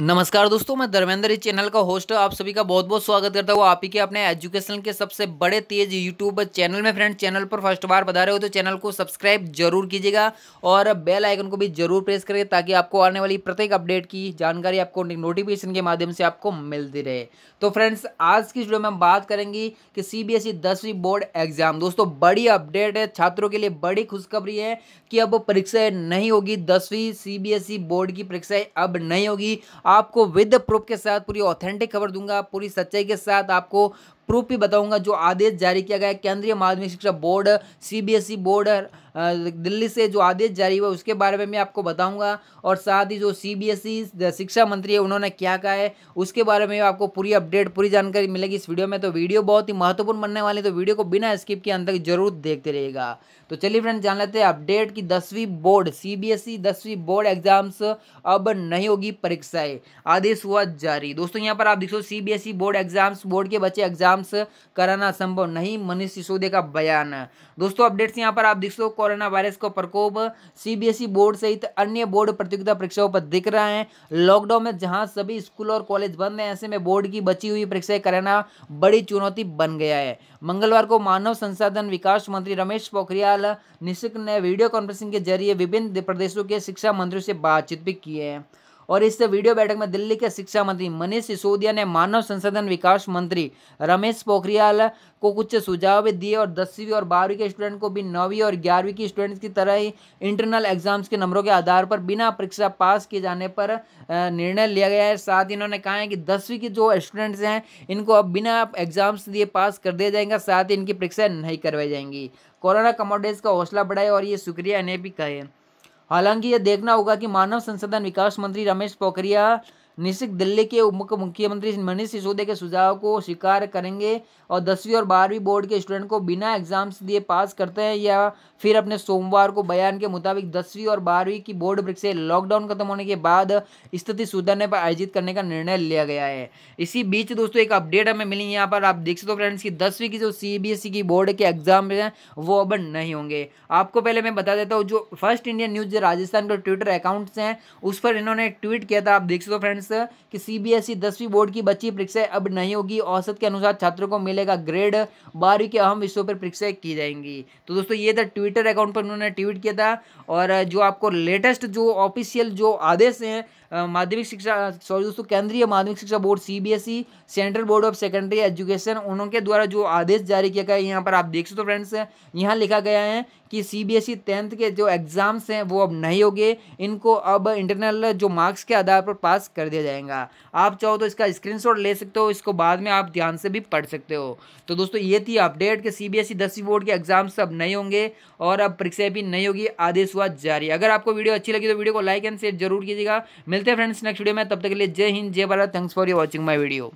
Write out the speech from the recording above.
नमस्कार दोस्तों मैं धर्मेंद्र इस चैनल का होस्ट आप सभी का बहुत बहुत स्वागत करता हूँ आप ही के अपने एजुकेशन के सबसे बड़े तेज यूट्यूब चैनल में फ्रेंड चैनल पर फर्स्ट बार बता रहे हो तो चैनल को सब्सक्राइब जरूर कीजिएगा और बेल आइकन को भी जरूर प्रेस करिए ताकि आपको आने वाली प्रत्येक अपडेट की जानकारी आपको नोटिफिकेशन के माध्यम से आपको मिलती रहे तो फ्रेंड्स आज की वीडियो में हम बात करेंगे कि सी बी e दसवीं बोर्ड एग्जाम दोस्तों बड़ी अपडेट है छात्रों के लिए बड़ी खुशखबरी है कि अब परीक्षाएँ नहीं होगी दसवीं सी e बोर्ड की परीक्षाएँ अब नहीं होगी आपको विद प्रूफ के साथ पूरी ऑथेंटिक खबर दूंगा पूरी सच्चाई के साथ आपको प्रूफ भी बताऊंगा जो आदेश जारी किया गया केंद्रीय माध्यमिक शिक्षा board CBSE e board Delhi से जो आदेश जारी हुआ उसके बारे में मैं आपको बताऊंगा और साथ ही जो सीबीएसई e शिक्षा मंत्री है उन्होंने क्या कहा है उसके बारे में आपको पूरी अपडेट पूरी जानकारी मिलेगी इस वीडियो में तो वीडियो बहुत ही महत्वपूर्ण बनने वाली तो वीडियो को बिना स्किप के अंत तक जरूर देखते रहेगा तो चलिए फ्रेंड जान लेते हैं अपडेट की दसवीं बोर्ड ई e दसवीं बोर्ड एग्जाम्स अब नहीं होगी परीक्षाएं आदेश हुआ जारी दोस्तों यहाँ पर आप देखो ई बोर्ड एग्जाम्स बोर्ड के बच्चे एग्जाम आराम से कराना संभव नहीं मनीष सिसोदे का बयान दोस्तों अपडेट्स यहाँ पर आप देख सको कोरोना वायरस का प्रकोप सीबीएसई e बोर्ड सहित अन्य बोर्ड प्रतियोगिता परीक्षाओं पर दिख रहा है लॉकडाउन में जहाँ सभी स्कूल और कॉलेज बंद है ऐसे में बोर्ड की बची हुई परीक्षाएं कराना बड़ी चुनौती बन गया है मंगलवार को मानव संसाधन विकास मंत्री रमेश पोखरियाल निशंक ने वीडियो कॉन्फ्रेंसिंग के जरिए विभिन्न प्रदेशों के शिक्षा मंत्रियों से बातचीत भी की है और इस वीडियो बैठक में दिल्ली के शिक्षा मंत्री मनीष सिसोदिया ने मानव संसाधन विकास मंत्री रमेश पोखरियाल को कुछ सुझाव भी दिए और दसवीं और बारहवीं के स्टूडेंट को भी नौवीं और ग्यारहवीं की स्टूडेंट्स की तरह ही इंटरनल एग्जाम्स के नंबरों के आधार पर बिना परीक्षा पास किए जाने पर निर्णय लिया गया है साथ ही इन्होंने कहा है कि दसवीं के जो स्टूडेंट्स हैं इनको अब बिना एग्जाम्स दिए पास कर दिया जाएगा साथ ही इनकी परीक्षाएँ नहीं करवाई जाएंगी कोरोना कमोडेज का हौसला बढ़ाए और ये शुक्रिया इन्हें भी कहे हालांकि यह देखना होगा कि मानव संसाधन विकास मंत्री रमेश पोखरियाल निश्चित दिल्ली के उप मुख्यमंत्री मनीष सिसोदिया के सुझाव को स्वीकार करेंगे और दसवीं और बारहवीं बोर्ड के स्टूडेंट को बिना एग्जाम्स दिए पास करते हैं या फिर अपने सोमवार को बयान के मुताबिक दसवीं और बारहवीं की बोर्ड परीक्षा लॉकडाउन खत्म होने के बाद स्थिति सुधरने पर आयोजित करने का निर्णय लिया गया है इसी बीच दोस्तों एक अपडेट हमें मिली यहाँ पर आप देख सकते हो फ्रेंड्स की दसवीं की जो सी e की बोर्ड के एग्जाम हैं वो अब नहीं होंगे आपको पहले मैं बता देता हूँ जो फर्स्ट इंडियन न्यूज राजस्थान के ट्विटर अकाउंट्स हैं उस पर इन्होंने ट्वीट किया था आप देख सकते हो फ्रेंड्स फ्रेंड्स कि सीबीएसई e दसवीं बोर्ड की बच्ची परीक्षाएं अब नहीं होगी औसत के अनुसार छात्रों को मिलेगा ग्रेड बारहवीं के अहम विषयों पर परीक्षाएं की जाएंगी तो दोस्तों ये था ट्विटर अकाउंट पर उन्होंने ट्वीट किया था और जो आपको लेटेस्ट जो ऑफिशियल जो आदेश हैं माध्यमिक शिक्षा सॉरी दोस्तों केंद्रीय माध्यमिक शिक्षा board CBSE central board of secondary education उनके द्वारा जो आदेश जारी किया गया है यहाँ पर आप देख सकते हो फ्रेंड्स यहाँ लिखा गया है कि सीबीएसई टेंथ e के जो एग्ज़ाम्स हैं वो अब नहीं होंगे इनको अब इंटरनल जो मार्क्स के आधार पर पास कर दिया जाएगा आप चाहो तो इसका स्क्रीनशॉट ले सकते हो इसको बाद में आप ध्यान से भी पढ़ सकते हो तो दोस्तों ये थी अपडेट कि सी बी एस ई दसवीं बोर्ड के एग्ज़ाम्स अब नहीं होंगे और अब परीक्षाएँ भी नहीं होगी आदेश हुआ जारी अगर आपको वीडियो अच्छी लगी तो वीडियो को लाइक एंड शेयर जरूर कीजिएगा मिलते हैं फ्रेंड्स नेक्स्ट वीडियो में तब तक के लिए जय हिंद जय Bharat thanks for you watching my video